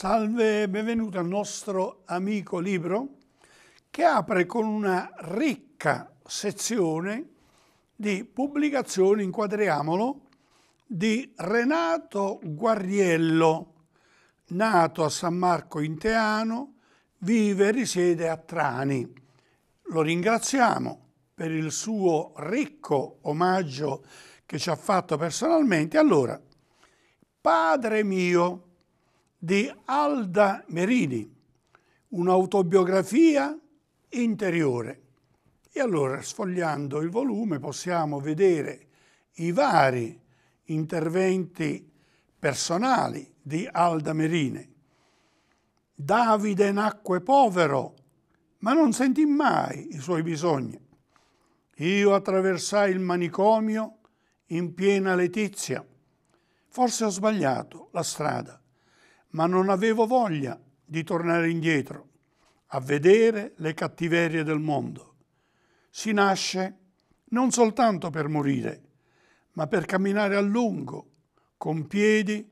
Salve e benvenuto al nostro amico libro che apre con una ricca sezione di pubblicazioni, inquadriamolo, di Renato Guarriello, nato a San Marco in Teano, vive e risiede a Trani. Lo ringraziamo per il suo ricco omaggio che ci ha fatto personalmente. Allora, Padre mio, di Alda Merini, un'autobiografia interiore. E allora, sfogliando il volume, possiamo vedere i vari interventi personali di Alda Merini. Davide nacque povero, ma non sentì mai i suoi bisogni. Io attraversai il manicomio in piena letizia. Forse ho sbagliato la strada ma non avevo voglia di tornare indietro a vedere le cattiverie del mondo. Si nasce non soltanto per morire, ma per camminare a lungo, con piedi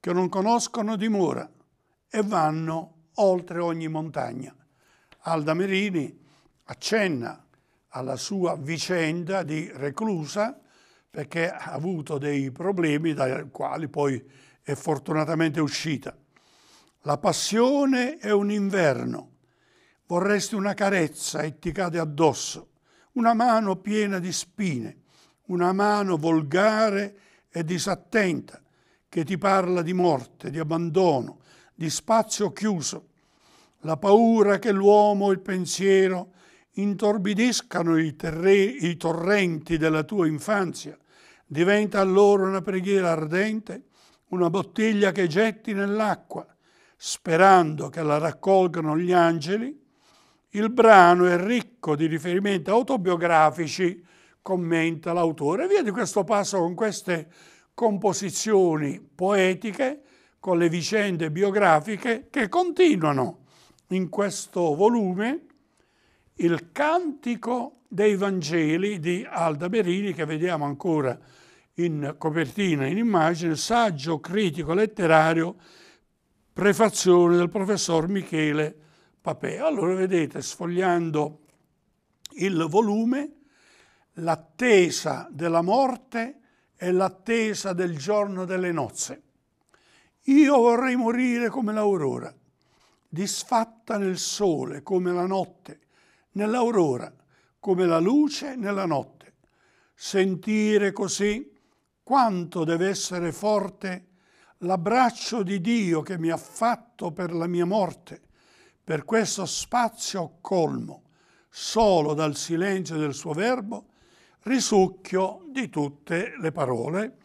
che non conoscono dimora e vanno oltre ogni montagna. Alda Merini accenna alla sua vicenda di reclusa perché ha avuto dei problemi dai quali poi è fortunatamente uscita. La passione è un inverno. Vorresti una carezza e ti cade addosso, una mano piena di spine, una mano volgare e disattenta che ti parla di morte, di abbandono, di spazio chiuso. La paura che l'uomo e il pensiero intorbidiscano i, i torrenti della tua infanzia diventa allora una preghiera ardente una bottiglia che getti nell'acqua, sperando che la raccolgano gli angeli, il brano è ricco di riferimenti autobiografici, commenta l'autore. Via di questo passo con queste composizioni poetiche, con le vicende biografiche che continuano in questo volume il cantico dei Vangeli di Alda Berini che vediamo ancora in copertina, in immagine, saggio critico letterario, prefazione del professor Michele Papè. Allora vedete, sfogliando il volume, l'attesa della morte e l'attesa del giorno delle nozze. Io vorrei morire come l'aurora, disfatta nel sole come la notte, nell'aurora come la luce nella notte. Sentire così quanto deve essere forte l'abbraccio di Dio che mi ha fatto per la mia morte, per questo spazio colmo, solo dal silenzio del suo verbo, risucchio di tutte le parole.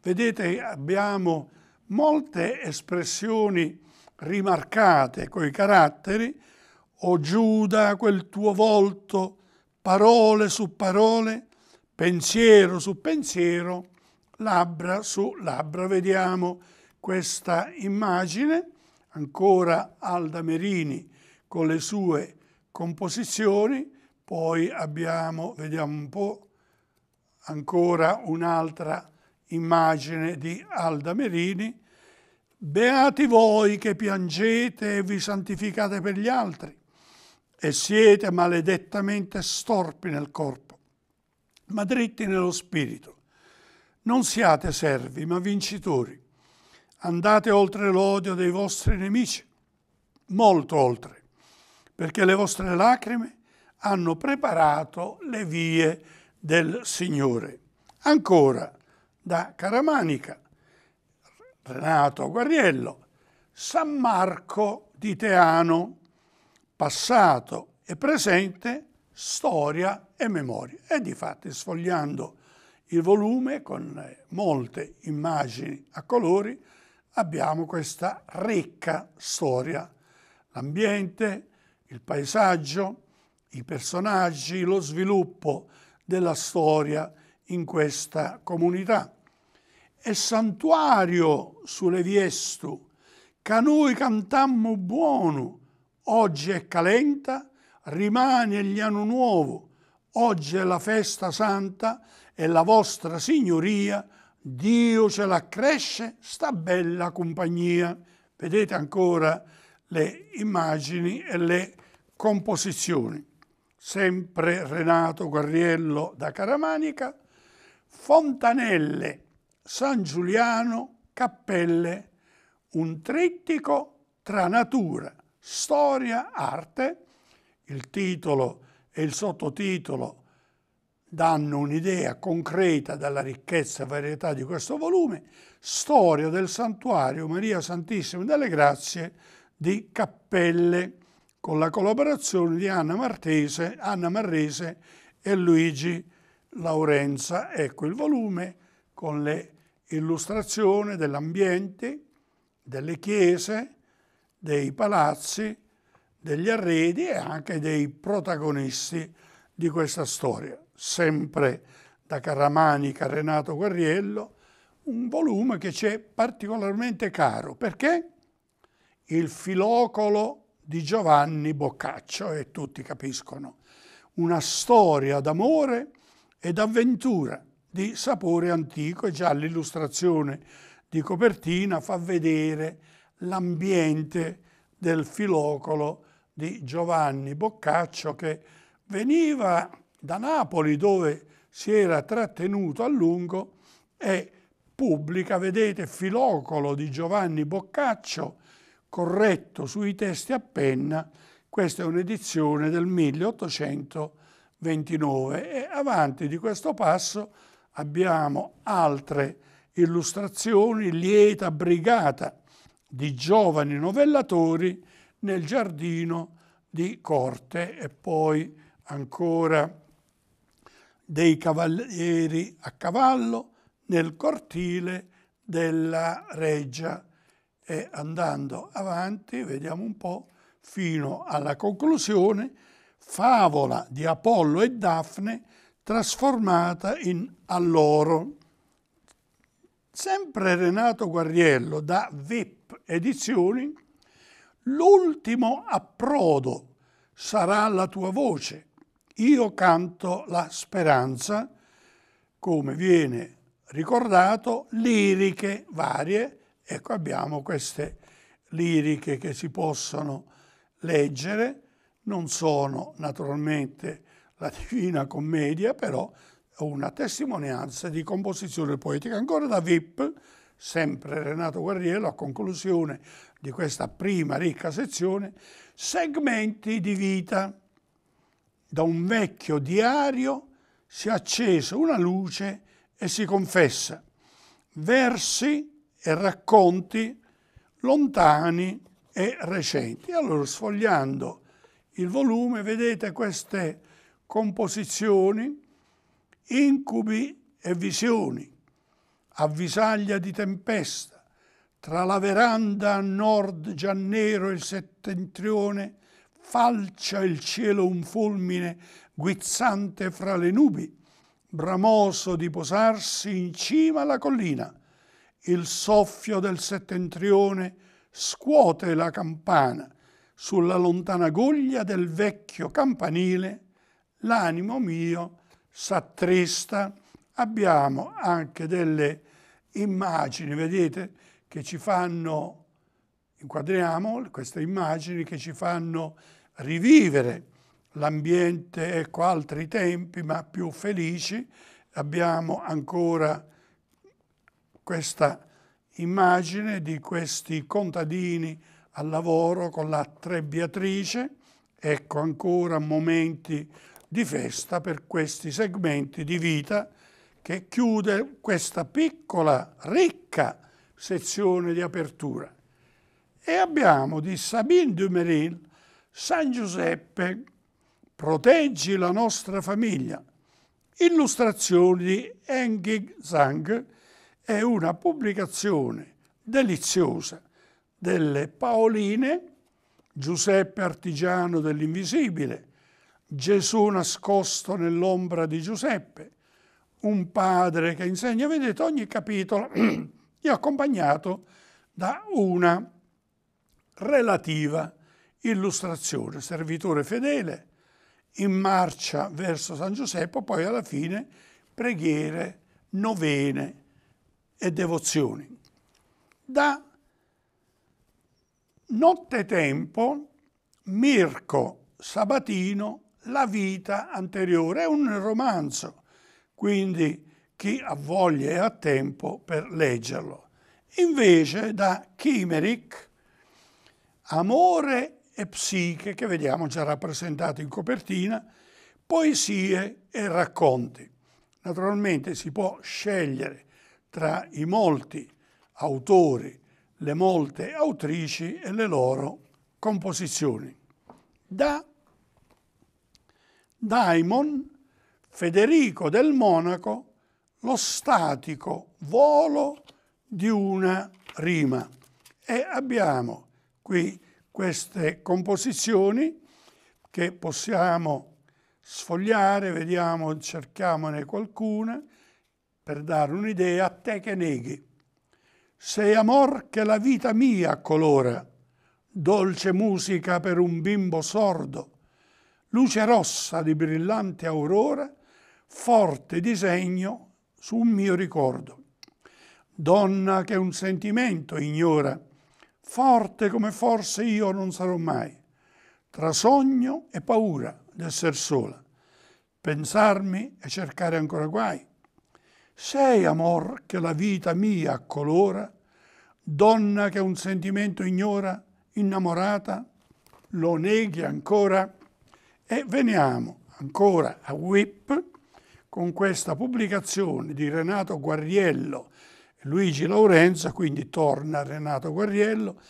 Vedete, abbiamo molte espressioni rimarcate coi caratteri, o Giuda, quel tuo volto, parole su parole, pensiero su pensiero, labbra su labbra. Vediamo questa immagine, ancora Alda Merini con le sue composizioni, poi abbiamo, vediamo un po', ancora un'altra immagine di Alda Merini, Beati voi che piangete e vi santificate per gli altri e siete maledettamente storpi nel corpo, ma dritti nello spirito, non siate servi, ma vincitori. Andate oltre l'odio dei vostri nemici, molto oltre, perché le vostre lacrime hanno preparato le vie del Signore. Ancora, da Caramanica, Renato Guarriello, San Marco di Teano, passato e presente, storia e memoria. E di fatti, sfogliando il volume con molte immagini a colori, abbiamo questa ricca storia. L'ambiente, il paesaggio, i personaggi, lo sviluppo della storia in questa comunità. E santuario sulle viestu, ca noi cantammo buono, oggi è calenta, rimane gli anno nuovo, Oggi è la festa santa e la vostra signoria, Dio ce la cresce, sta bella compagnia. Vedete ancora le immagini e le composizioni. Sempre Renato Guerriello da Caramanica, Fontanelle, San Giuliano, Cappelle, un trittico tra natura, storia, arte. Il titolo è e il sottotitolo danno un'idea concreta della ricchezza e varietà di questo volume, Storia del Santuario Maria Santissima delle Grazie di Cappelle, con la collaborazione di Anna, Martese, Anna Marrese e Luigi Laurenza. Ecco il volume con le illustrazioni dell'ambiente, delle chiese, dei palazzi, degli arredi e anche dei protagonisti di questa storia. Sempre da Carramanica, Renato Guerriello, un volume che ci è particolarmente caro perché il filocolo di Giovanni Boccaccio, e tutti capiscono, una storia d'amore ed avventura di sapore antico e già l'illustrazione di copertina fa vedere l'ambiente del filocolo di Giovanni Boccaccio che veniva da Napoli dove si era trattenuto a lungo e pubblica, vedete, Filocolo di Giovanni Boccaccio, corretto sui testi a penna, questa è un'edizione del 1829 e avanti di questo passo abbiamo altre illustrazioni, lieta brigata di giovani novellatori nel giardino di corte e poi ancora dei cavalieri a cavallo nel cortile della reggia e andando avanti, vediamo un po', fino alla conclusione, favola di Apollo e Daphne trasformata in alloro. Sempre Renato Guarriello da VIP Edizioni L'ultimo approdo sarà la tua voce. Io canto la speranza, come viene ricordato, liriche varie. Ecco, abbiamo queste liriche che si possono leggere. Non sono naturalmente la Divina Commedia, però una testimonianza di composizione poetica. Ancora da Vip, sempre Renato Guerriero, a conclusione di questa prima ricca sezione, segmenti di vita. Da un vecchio diario si è accesa una luce e si confessa. Versi e racconti lontani e recenti. Allora, sfogliando il volume, vedete queste composizioni, incubi e visioni, avvisaglia di tempesta, tra la veranda a nord già nero e il settentrione falcia il cielo un fulmine guizzante fra le nubi, bramoso di posarsi in cima alla collina. Il soffio del settentrione scuote la campana, sulla lontana goglia del vecchio campanile l'animo mio s'attrista abbiamo anche delle immagini, vedete, che ci fanno, inquadriamo queste immagini che ci fanno rivivere l'ambiente, ecco, altri tempi, ma più felici. Abbiamo ancora questa immagine di questi contadini al lavoro con la trebbiatrice, ecco ancora momenti di festa per questi segmenti di vita che chiude questa piccola, ricca sezione di apertura. E abbiamo di Sabine Dumeril San Giuseppe, proteggi la nostra famiglia. Illustrazioni di Engig Zhang è una pubblicazione deliziosa delle Paoline, Giuseppe artigiano dell'invisibile, Gesù nascosto nell'ombra di Giuseppe, un padre che insegna, vedete ogni capitolo è accompagnato da una relativa illustrazione, servitore fedele, in marcia verso San Giuseppe, poi alla fine preghiere, novene e devozioni. Da nottetempo Mirko Sabatino La vita anteriore è un romanzo quindi chi ha voglia e ha tempo per leggerlo. Invece da Chimeric, Amore e Psiche, che vediamo già rappresentato in copertina, poesie e racconti. Naturalmente si può scegliere tra i molti autori, le molte autrici e le loro composizioni. Da Daimon Federico del Monaco lo statico volo di una rima. E abbiamo qui queste composizioni che possiamo sfogliare, vediamo, cerchiamone qualcuna per dare un'idea a te che neghi. Sei amor che la vita mia colora, dolce musica per un bimbo sordo, luce rossa di brillante aurora, forte disegno su un mio ricordo. Donna che un sentimento ignora, forte come forse io non sarò mai, tra sogno e paura d'essere sola, pensarmi e cercare ancora guai. Sei amor che la vita mia colora, donna che un sentimento ignora, innamorata, lo neghi ancora e veniamo ancora a Whip con questa pubblicazione di Renato Guarriello e Luigi Laurenza, quindi torna Renato Guarriello,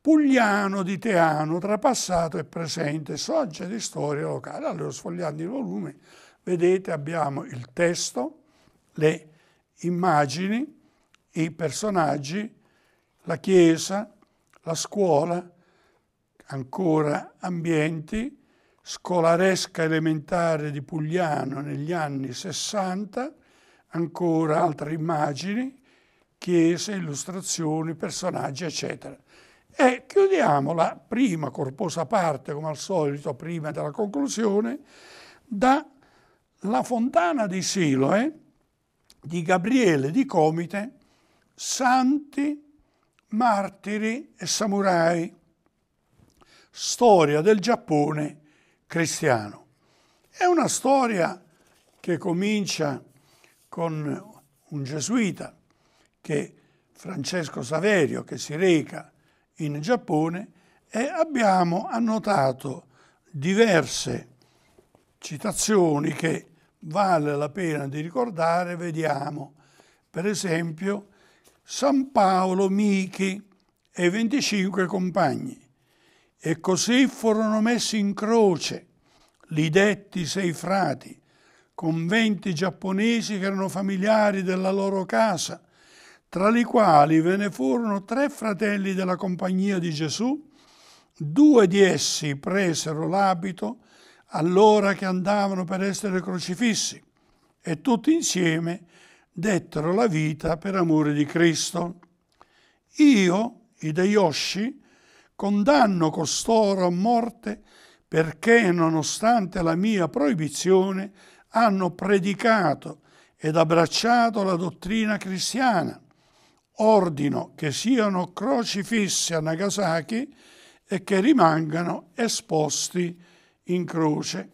Pugliano di Teano, tra passato e presente, soggia di storia locale. Allora, sfogliando il volume, vedete abbiamo il testo, le immagini, i personaggi, la chiesa, la scuola, ancora ambienti, scolaresca elementare di Pugliano negli anni 60, ancora altre immagini, chiese, illustrazioni, personaggi, eccetera. E chiudiamo la prima corposa parte, come al solito, prima della conclusione, da La fontana di Siloe di Gabriele di Comite, santi, martiri e samurai, storia del Giappone cristiano. È una storia che comincia con un gesuita che Francesco Saverio che si reca in Giappone e abbiamo annotato diverse citazioni che vale la pena di ricordare, vediamo per esempio San Paolo Michi e 25 compagni. E così furono messi in croce li detti sei frati, conventi giapponesi che erano familiari della loro casa, tra i quali ve ne furono tre fratelli della compagnia di Gesù, due di essi presero l'abito allora che andavano per essere crocifissi e tutti insieme dettero la vita per amore di Cristo. Io, Hideyoshi, condanno costoro a morte perché, nonostante la mia proibizione, hanno predicato ed abbracciato la dottrina cristiana. Ordino che siano crocifissi a Nagasaki e che rimangano esposti in croce.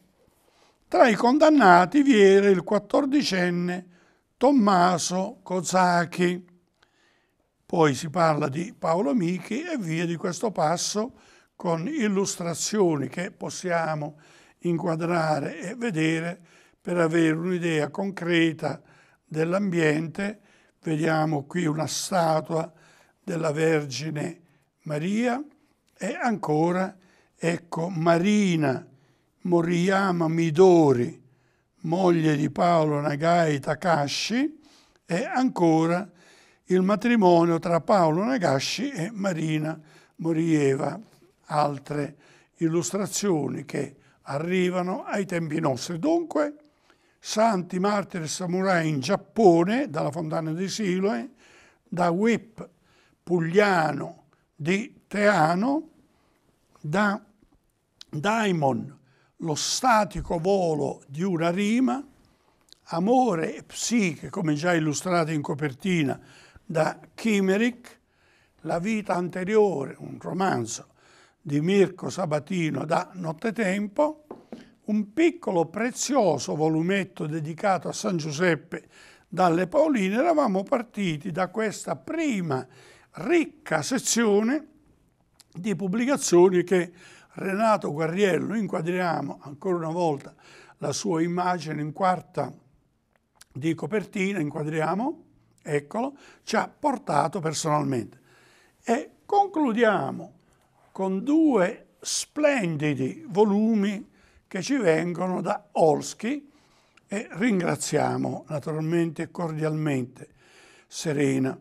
Tra i condannati vi era il quattordicenne Tommaso Kozaki. Poi si parla di Paolo Michi e via di questo passo con illustrazioni che possiamo inquadrare e vedere per avere un'idea concreta dell'ambiente. Vediamo qui una statua della Vergine Maria e ancora, ecco, Marina Moriyama Midori, moglie di Paolo Nagai Takashi, e ancora il matrimonio tra Paolo Nagashi e Marina Morieva, altre illustrazioni che arrivano ai tempi nostri. Dunque, santi martiri samurai in Giappone, dalla Fontana di Siloe, da Whip Pugliano di Teano, da Daimon, lo statico volo di una rima, amore e psiche, come già illustrato in copertina, da Kimerich, La vita anteriore, un romanzo di Mirko Sabatino da Nottetempo, un piccolo prezioso volumetto dedicato a San Giuseppe dalle Paoline, eravamo partiti da questa prima ricca sezione di pubblicazioni che Renato Guerriello, inquadriamo ancora una volta la sua immagine in quarta di copertina, inquadriamo, eccolo, ci ha portato personalmente. E concludiamo con due splendidi volumi che ci vengono da Olsky e ringraziamo naturalmente cordialmente Serena.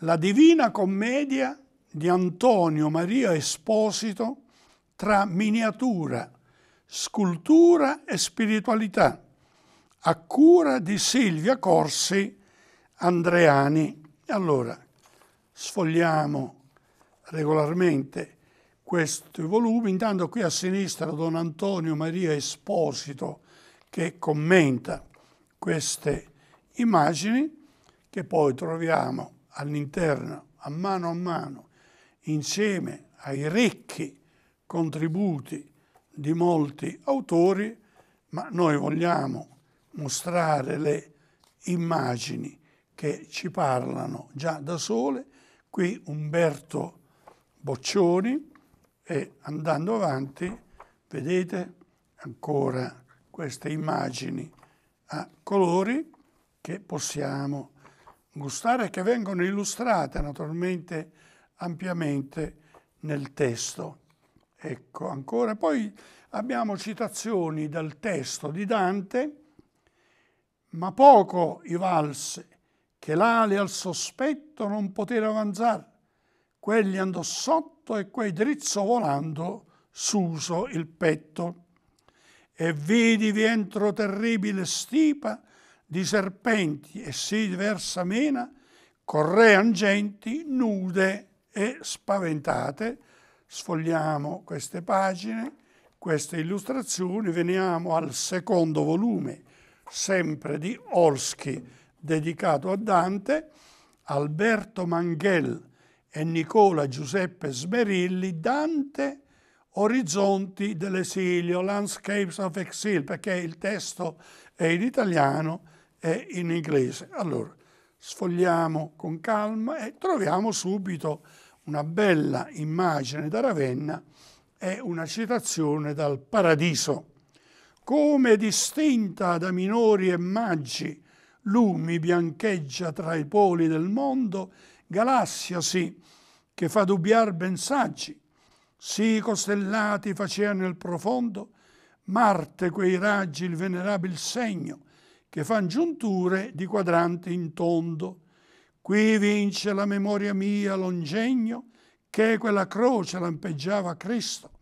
La Divina Commedia di Antonio Maria Esposito tra miniatura, scultura e spiritualità, a cura di Silvia Corsi Andreani. Allora, sfogliamo regolarmente questi volumi. Intanto qui a sinistra Don Antonio Maria Esposito che commenta queste immagini che poi troviamo all'interno, a mano a mano, insieme ai ricchi contributi di molti autori, ma noi vogliamo mostrare le immagini che ci parlano già da sole. Qui Umberto Boccioni e andando avanti vedete ancora queste immagini a colori che possiamo gustare e che vengono illustrate naturalmente ampiamente nel testo. Ecco, ancora poi abbiamo citazioni dal testo di Dante, ma poco i valsi che l'ali al sospetto non potere avanzar, quelli andò sotto e quei drizzo volando s'uso il petto. E vidivi entro terribile stipa di serpenti e si diversa mena, correan genti nude e spaventate. Sfogliamo queste pagine, queste illustrazioni, veniamo al secondo volume, sempre di Olski dedicato a Dante, Alberto Manghel e Nicola Giuseppe Smerilli, Dante, Orizzonti dell'esilio, Landscapes of Exil, perché il testo è in italiano e in inglese. Allora, sfogliamo con calma e troviamo subito una bella immagine da Ravenna e una citazione dal Paradiso. Come distinta da minori e maggi lumi biancheggia tra i poli del mondo, galassia sì, che fa dubbiar ben saggi. Sì costellati facea nel profondo, Marte quei raggi il venerabil segno, che fan giunture di quadrante in tondo. Qui vince la memoria mia l'ongegno, che quella croce lampeggiava Cristo,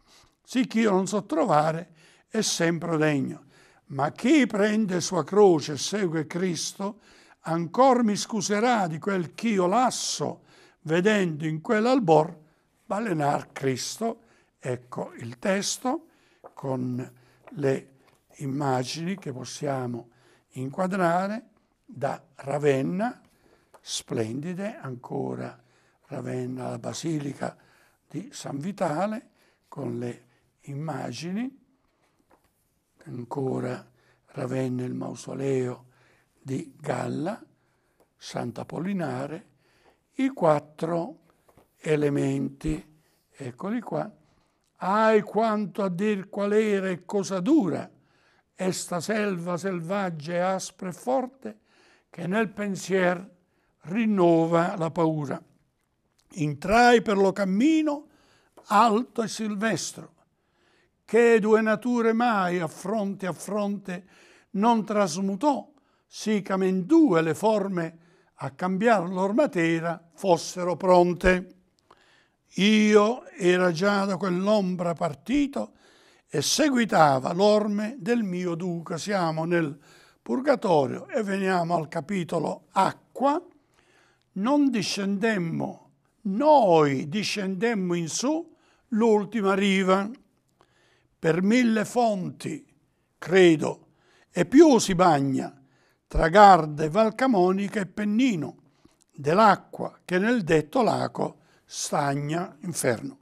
sì ch'io non so trovare, è sempre degno. Ma chi prende sua croce e segue Cristo, ancor mi scuserà di quel ch'io lasso, vedendo in quell'albor balenar Cristo. Ecco il testo con le immagini che possiamo inquadrare da Ravenna, splendide ancora Ravenna, la basilica di San Vitale, con le immagini ancora Ravenna il mausoleo di Galla, Sant'Apollinare, i quattro elementi, eccoli qua, ai quanto a dir qual era e cosa dura, esta selva selvaggia e aspra e forte, che nel pensier rinnova la paura. Intrai per lo cammino alto e silvestro, che due nature mai a fronte a fronte non trasmutò, sì che in due le forme a cambiar lor matera fossero pronte. Io era già da quell'ombra partito e seguitava l'orme del mio duca. Siamo nel Purgatorio e veniamo al capitolo acqua. Non discendemmo, noi discendemmo in su l'ultima riva per mille fonti, credo, e più si bagna tra Garda e Valcamonica e Pennino, dell'acqua che nel detto laco stagna inferno.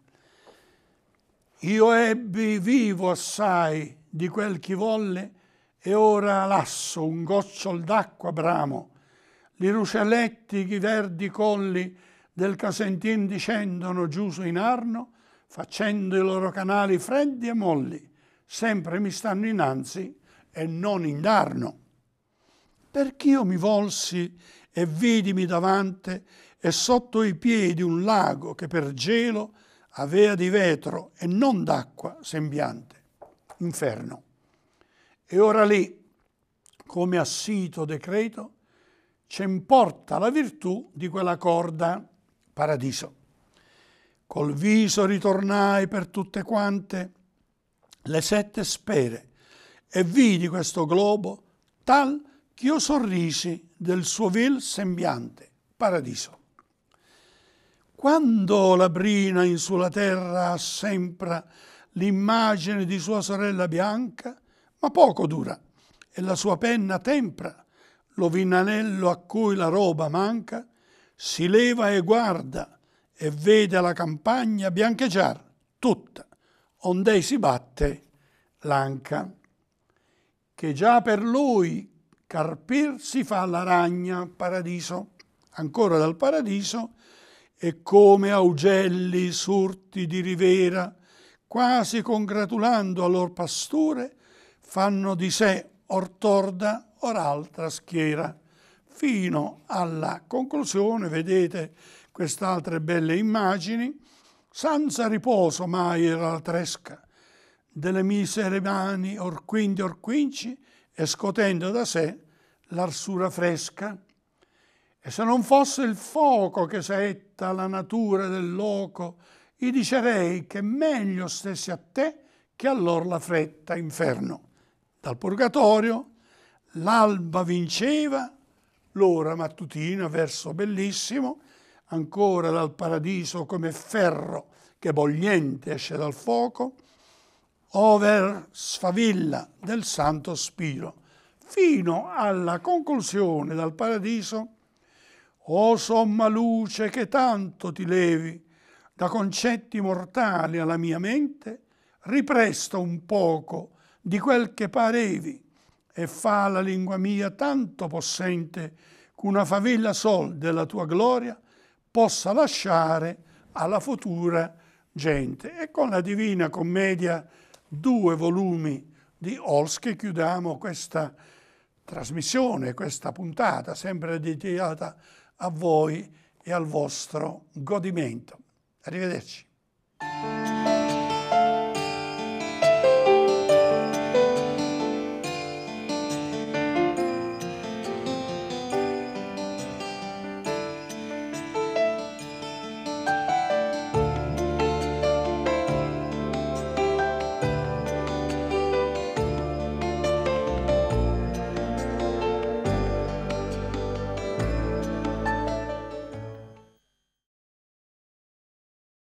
Io ebbi vivo assai di quel chi volle, e ora lasso un gocciol d'acqua bramo, li ruscelletti, i verdi colli del Casentin discendono giuso in Arno, facendo i loro canali freddi e molli, sempre mi stanno innanzi e non indarno. Perch'io mi volsi e vidimi davante e sotto i piedi un lago che per gelo avea di vetro e non d'acqua sembiante. Inferno. E ora lì, come a sito decreto, c'è importa la virtù di quella corda paradiso. Col viso ritornai per tutte quante le sette spere e vidi questo globo tal ch'io sorrisi del suo vil sembiante, paradiso. Quando la brina in sulla terra assempra l'immagine di sua sorella bianca, ma poco dura, e la sua penna tempra l'ovinanello a cui la roba manca, si leva e guarda e vede la campagna biancheggiar tutta, ond'ei si batte l'anca, che già per lui carpir si fa la ragna paradiso, ancora dal paradiso, e come augelli surti di rivera, quasi congratulando a lor pasture, fanno di sé or torda or altra schiera, fino alla conclusione, vedete, quest'altre belle immagini, senza riposo mai era la tresca, delle misere mani or quindi or quinci, e scotendo da sé l'arsura fresca. E se non fosse il fuoco che saetta la natura del loco, gli dicerei che meglio stessi a te che allor la fretta inferno. Dal purgatorio l'alba vinceva, l'ora mattutina verso bellissimo, ancora dal paradiso come ferro che bogliente esce dal fuoco, over sfavilla del Santo Spiro, fino alla conclusione dal paradiso, o somma luce che tanto ti levi da concetti mortali alla mia mente, ripresta un poco di quel che parevi e fa la lingua mia tanto possente che una favilla sol della tua gloria possa lasciare alla futura gente. E con la Divina Commedia due volumi di Olsche chiudiamo questa trasmissione, questa puntata, sempre dedicata a voi e al vostro godimento. Arrivederci.